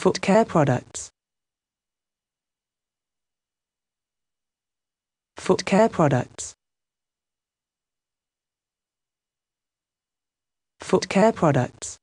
foot care products. Foot care products. Foot care products.